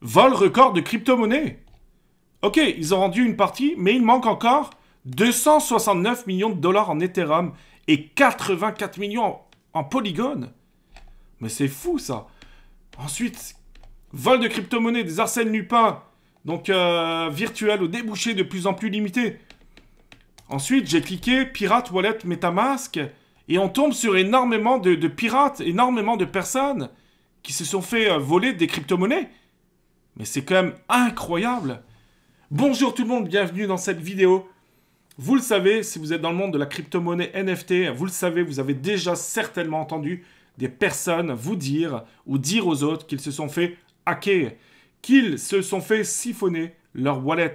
Vol record de crypto-monnaie. Ok, ils ont rendu une partie, mais il manque encore 269 millions de dollars en Ethereum et 84 millions en polygone. Mais c'est fou ça. Ensuite, vol de crypto-monnaie des Arsène Lupin, donc euh, virtuel au débouché de plus en plus limité. Ensuite, j'ai cliqué pirate wallet MetaMask et on tombe sur énormément de, pirates, énormément de personnes qui se sont fait euh, voler des crypto-monnaies mais c'est quand même incroyable Bonjour tout le monde, bienvenue dans cette vidéo. Vous le savez, si vous êtes dans le monde de la crypto-monnaie NFT, vous le savez, vous avez déjà certainement entendu des personnes vous dire ou dire aux autres qu'ils se sont fait hacker, qu'ils se sont fait siphonner leur wallet.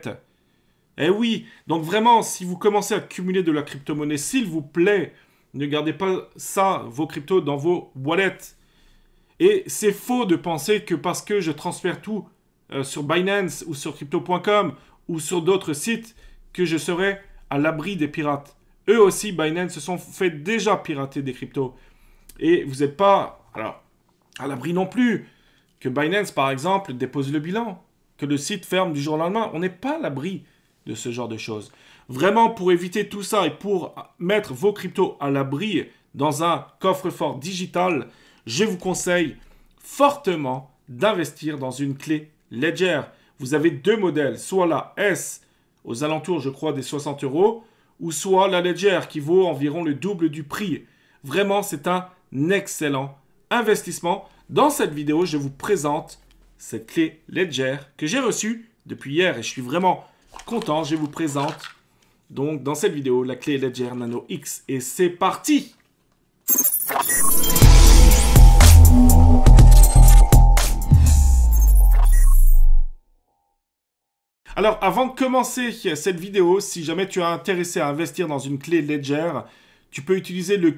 Eh oui, donc vraiment, si vous commencez à cumuler de la crypto-monnaie, s'il vous plaît, ne gardez pas ça, vos cryptos, dans vos wallets. Et c'est faux de penser que parce que je transfère tout euh, sur Binance ou sur crypto.com ou sur d'autres sites que je serai à l'abri des pirates. Eux aussi, Binance se sont fait déjà pirater des cryptos. Et vous n'êtes pas alors, à l'abri non plus que Binance, par exemple, dépose le bilan, que le site ferme du jour au lendemain. On n'est pas à l'abri de ce genre de choses. Vraiment, pour éviter tout ça et pour mettre vos cryptos à l'abri dans un coffre-fort digital, je vous conseille fortement d'investir dans une clé Ledger, vous avez deux modèles, soit la S aux alentours, je crois, des 60 euros, ou soit la Ledger qui vaut environ le double du prix. Vraiment, c'est un excellent investissement. Dans cette vidéo, je vous présente cette clé Ledger que j'ai reçue depuis hier et je suis vraiment content. Je vous présente donc dans cette vidéo la clé Ledger Nano X et c'est parti Alors, avant de commencer cette vidéo, si jamais tu es intéressé à investir dans une clé Ledger, tu peux utiliser le,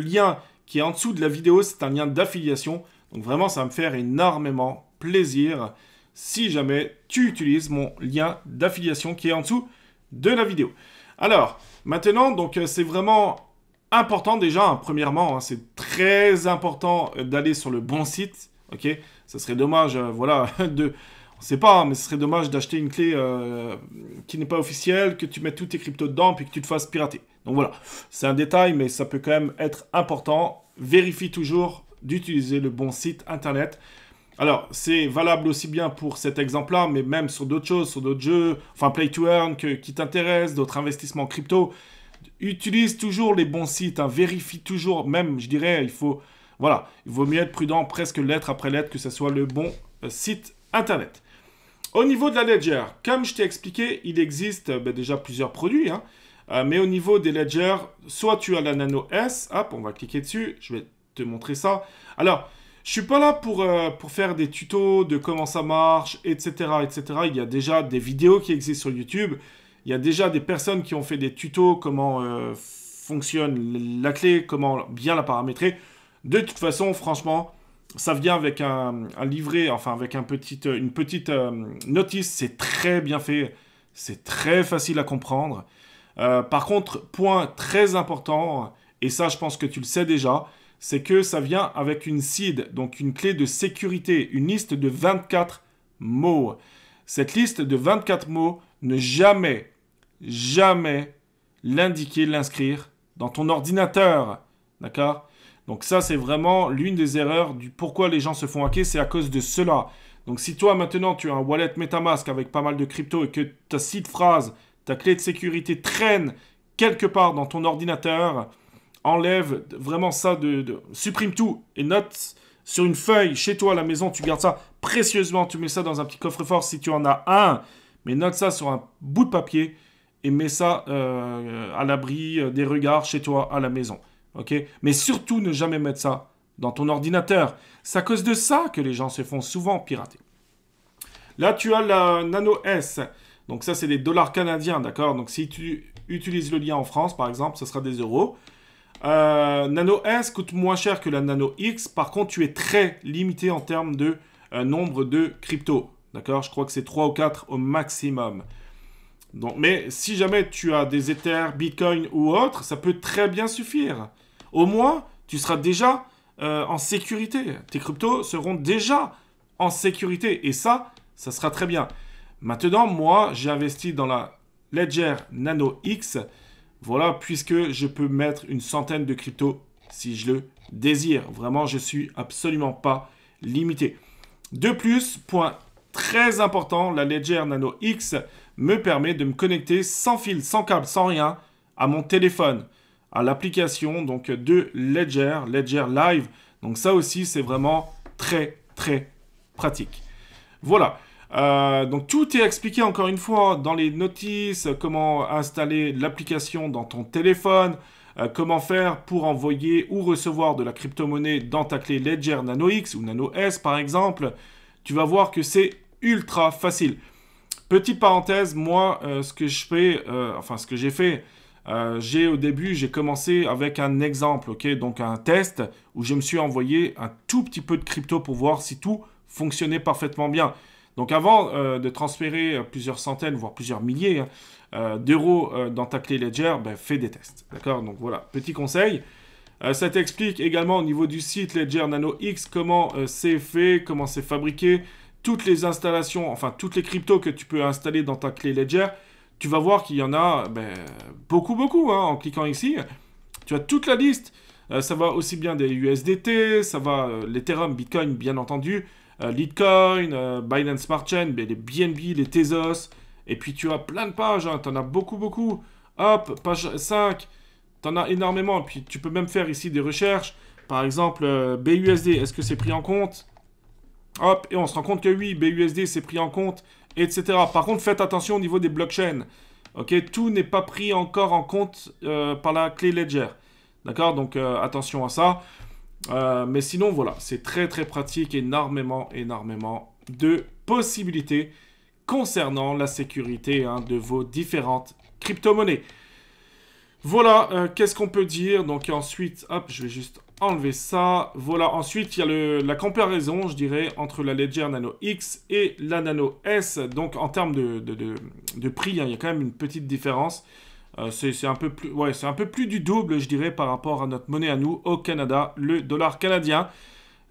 lien qui est en dessous de la vidéo. C'est un lien d'affiliation. Donc vraiment, ça va me faire énormément plaisir si jamais tu utilises mon lien d'affiliation qui est en dessous de la vidéo. Alors, maintenant, donc euh, c'est vraiment important déjà, hein, premièrement, hein, c'est très important euh, d'aller sur le bon site, ok Ça serait dommage, euh, voilà, de, c'est pas, mais ce serait dommage d'acheter une clé euh, qui n'est pas officielle, que tu mettes toutes tes cryptos dedans, puis que tu te fasses pirater. Donc voilà, c'est un détail, mais ça peut quand même être important. Vérifie toujours d'utiliser le bon site internet. Alors, c'est valable aussi bien pour cet exemple-là, mais même sur d'autres choses, sur d'autres jeux, enfin play to earn qui t'intéresse, d'autres investissements crypto. Utilise toujours les bons sites, hein. vérifie toujours, même, je dirais, il faut, voilà, il vaut mieux être prudent presque lettre après lettre que ce soit le bon euh, site internet. Au niveau de la ledger, comme je t'ai expliqué, il existe ben, déjà plusieurs produits. Hein. Euh, mais au niveau des ledgers, soit tu as la Nano S. Hop, on va cliquer dessus. Je vais te montrer ça. Alors, je suis pas là pour, euh, pour faire des tutos de comment ça marche, etc., etc. Il y a déjà des vidéos qui existent sur YouTube. Il y a déjà des personnes qui ont fait des tutos comment euh, fonctionne la clé, comment bien la paramétrer. De toute façon, franchement, ça vient avec un, livret, enfin avec euh, une petite euh, notice. C'est très bien fait. C'est très facile à comprendre. Euh, par contre, point très important, et ça je pense que tu le sais déjà, c'est que ça vient avec une seed, donc une clé de sécurité, une liste de 24 mots. Cette liste de 24 mots, ne jamais, jamais l'indiquer, l'inscrire dans ton ordinateur. D'accord donc ça, c'est vraiment l'une des erreurs du pourquoi les gens se font hacker, c'est à cause de cela. Donc si toi, maintenant, tu as un wallet Metamask avec pas mal de crypto et que ta site phrase, ta clé de sécurité traîne quelque part dans ton ordinateur, enlève vraiment ça, de, supprime tout et note sur une feuille chez toi à la maison, tu gardes ça précieusement, tu mets ça dans un petit coffre-fort si tu en as un, mais note ça sur un bout de papier et mets ça euh, à l'abri euh, des regards chez toi à la maison. Ok Mais surtout, ne jamais mettre ça dans ton ordinateur. C'est à cause de ça que les gens se font souvent pirater. Là, tu as la Nano S. Donc ça, c'est des dollars canadiens, d'accord Donc si tu utilises le lien en France, par exemple, ce sera des euros. Euh, Nano S coûte moins cher que la Nano X. Par contre, tu es très limité en termes de euh, nombre de cryptos. D'accord Je crois que c'est 3 ou 4 au maximum. Donc, mais si jamais tu as des Ethers, Bitcoin ou autre, ça peut très bien suffire. Au moins, tu seras déjà euh, en sécurité. Tes cryptos seront déjà en sécurité. Et ça, ça sera très bien. Maintenant, moi, j'ai investi dans la Ledger Nano X. Voilà, puisque je peux mettre une centaine de cryptos si je le désire. Vraiment, je ne suis absolument pas limité. De plus, point très important, la Ledger Nano X me permet de me connecter sans fil, sans câble, sans rien à mon téléphone, à l'application donc de Ledger, Ledger Live. Donc ça aussi, c'est vraiment très très pratique. Voilà. Euh, donc tout est expliqué encore une fois dans les notices, comment installer l'application dans ton téléphone, euh, comment faire pour envoyer ou recevoir de la crypto-monnaie dans ta clé Ledger Nano X ou Nano S par exemple. Tu vas voir que c'est ultra facile. Petite parenthèse, moi, euh, ce que je fais, euh, enfin, ce que j'ai fait, euh, j'ai au début, j'ai commencé avec un exemple, ok Donc, un test où je me suis envoyé un tout petit peu de crypto pour voir si tout fonctionnait parfaitement bien. Donc, avant de transférer plusieurs centaines, voire plusieurs milliers hein, d'euros dans ta clé Ledger, ben, fais des tests, d'accord Donc, voilà, petit conseil. ça t'explique également au niveau du site Ledger Nano X comment c'est fait, comment c'est fabriqué, toutes les installations, enfin toutes les cryptos que tu peux installer dans ta clé Ledger, tu vas voir qu'il y en a ben, beaucoup, beaucoup hein, en cliquant ici. Tu as toute la liste. Euh, ça va aussi bien des USDT, ça va euh, l'Ethereum, Bitcoin, bien entendu, euh, Litecoin, Binance Smart Chain, ben, les BNB, les Tezos. Et puis tu as plein de pages, hein. tu en as beaucoup, beaucoup. Hop, page 5, tu en as énormément. Et Puis tu peux même faire ici des recherches. Par exemple, BUSD, est-ce que c'est pris en compte Hop, et on se rend compte que oui, BUSD, s'est pris en compte, etc. Par contre, faites attention au niveau des blockchains. Ok, tout n'est pas pris encore en compte euh, par la clé Ledger. D'accord Donc, euh, attention à ça. Euh, mais sinon, voilà, c'est très très pratique, énormément, énormément de possibilités concernant la sécurité hein, de vos différentes crypto-monnaies. Voilà, qu'est-ce qu'on peut dire Donc ensuite, hop, je vais juste enlever ça. Voilà, ensuite, il y a le, la comparaison, je dirais, entre la Ledger Nano X et la Nano S. Donc, en termes de, prix, hein, il y a quand même une petite différence. Euh, c'est un, peu plus, ouais, un peu plus du double, je dirais, par rapport à notre monnaie à nous, au Canada, le dollar canadien.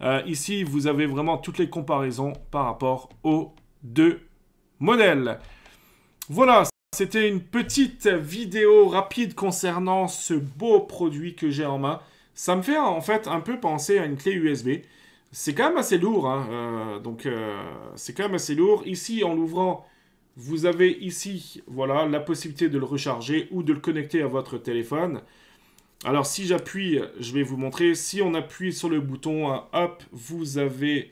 Euh, ici, vous avez vraiment toutes les comparaisons par rapport aux deux modèles. Voilà, c'était une petite vidéo rapide concernant ce beau produit que j'ai en main. Ça me fait en fait un peu penser à une clé USB. C'est quand même assez lourd, hein, euh, donc euh, c'est quand même assez lourd. Ici, en l'ouvrant, vous avez ici, voilà, la possibilité de le recharger ou de le connecter à votre téléphone. Alors si j'appuie, je vais vous montrer. Si on appuie sur le bouton, hein, hop, vous avez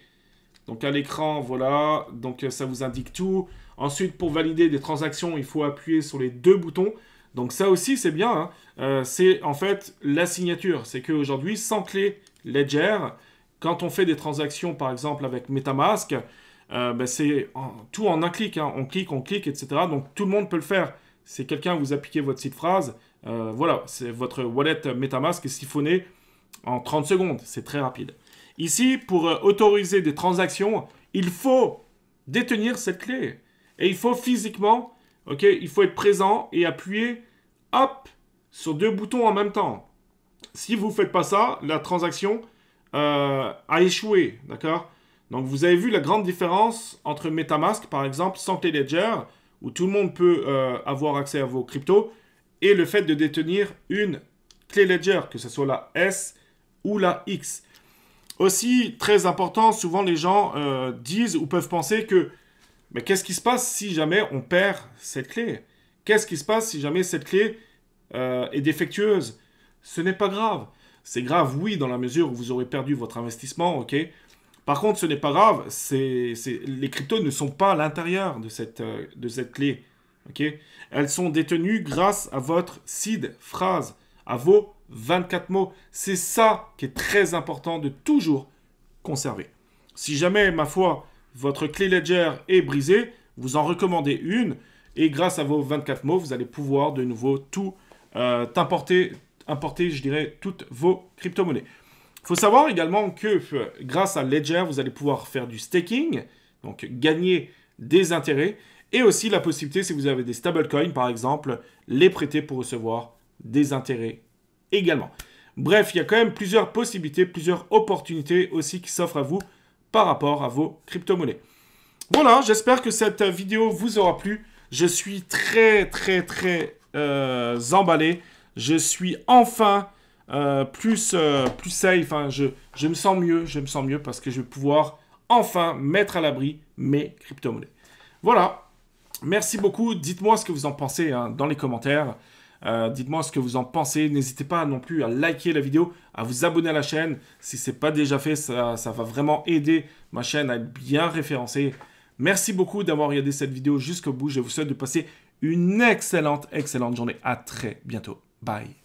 donc à l'écran, voilà, donc euh, ça vous indique tout. Ensuite, pour valider des transactions, il faut appuyer sur les deux boutons. Donc ça aussi, c'est bien. Hein. Euh, c'est en fait la signature. C'est qu'aujourd'hui, sans clé Ledger, quand on fait des transactions, par exemple, avec Metamask, euh, ben, c'est tout en un clic. Hein. On clique, on clique, etc. Donc tout le monde peut le faire. c'est quelqu'un vous appliquez votre site phrase, euh, voilà, c'est votre wallet Metamask est siphonné en 30 secondes. C'est très rapide. Ici, pour autoriser des transactions, il faut détenir cette clé. Et il faut physiquement Ok, il faut être présent et appuyer, hop, sur deux boutons en même temps. Si vous ne faites pas ça, la transaction euh, a échoué, d'accord Donc vous avez vu la grande différence entre MetaMask, par exemple, sans clé Ledger, où tout le monde peut euh, avoir accès à vos cryptos, et le fait de détenir une clé Ledger, que ce soit la S ou la X. Aussi, très important, souvent les gens euh, disent ou peuvent penser que mais qu'est-ce qui se passe si jamais on perd cette clé Qu'est-ce qui se passe si jamais cette clé euh, est défectueuse Ce n'est pas grave. C'est grave, oui, dans la mesure où vous aurez perdu votre investissement, ok Par contre, ce n'est pas grave, c'est, les cryptos ne sont pas à l'intérieur de cette, euh, de cette clé, ok Elles sont détenues grâce à votre seed phrase, à vos 24 mots. C'est ça qui est très important de toujours conserver. Si jamais, ma foi, votre clé Ledger est brisée, vous en recommandez une, et grâce à vos 24 mots, vous allez pouvoir de nouveau tout euh, importer, importer, je dirais, toutes vos crypto-monnaies. Il faut savoir également que euh, grâce à Ledger, vous allez pouvoir faire du staking, donc gagner des intérêts, et aussi la possibilité, si vous avez des stablecoins par exemple, les prêter pour recevoir des intérêts également. Bref, il y a quand même plusieurs possibilités, plusieurs opportunités aussi qui s'offrent à vous par rapport à vos crypto-monnaies. Voilà, j'espère que cette vidéo vous aura plu. Je suis très, très, très euh, emballé. Je suis enfin euh, plus, euh, plus safe. Enfin, Je, je me sens mieux, je me sens mieux parce que je vais pouvoir enfin mettre à l'abri mes crypto-monnaies. Voilà. Merci beaucoup. Dites-moi ce que vous en pensez hein, dans les commentaires. Euh, dites-moi ce que vous en pensez. N'hésitez pas non plus à liker la vidéo, à vous abonner à la chaîne. Si ce n'est pas déjà fait, ça, ça va vraiment aider ma chaîne à être bien référencée. Merci beaucoup d'avoir regardé cette vidéo jusqu'au bout. Je vous souhaite de passer une excellente, excellente journée. À très bientôt. Bye.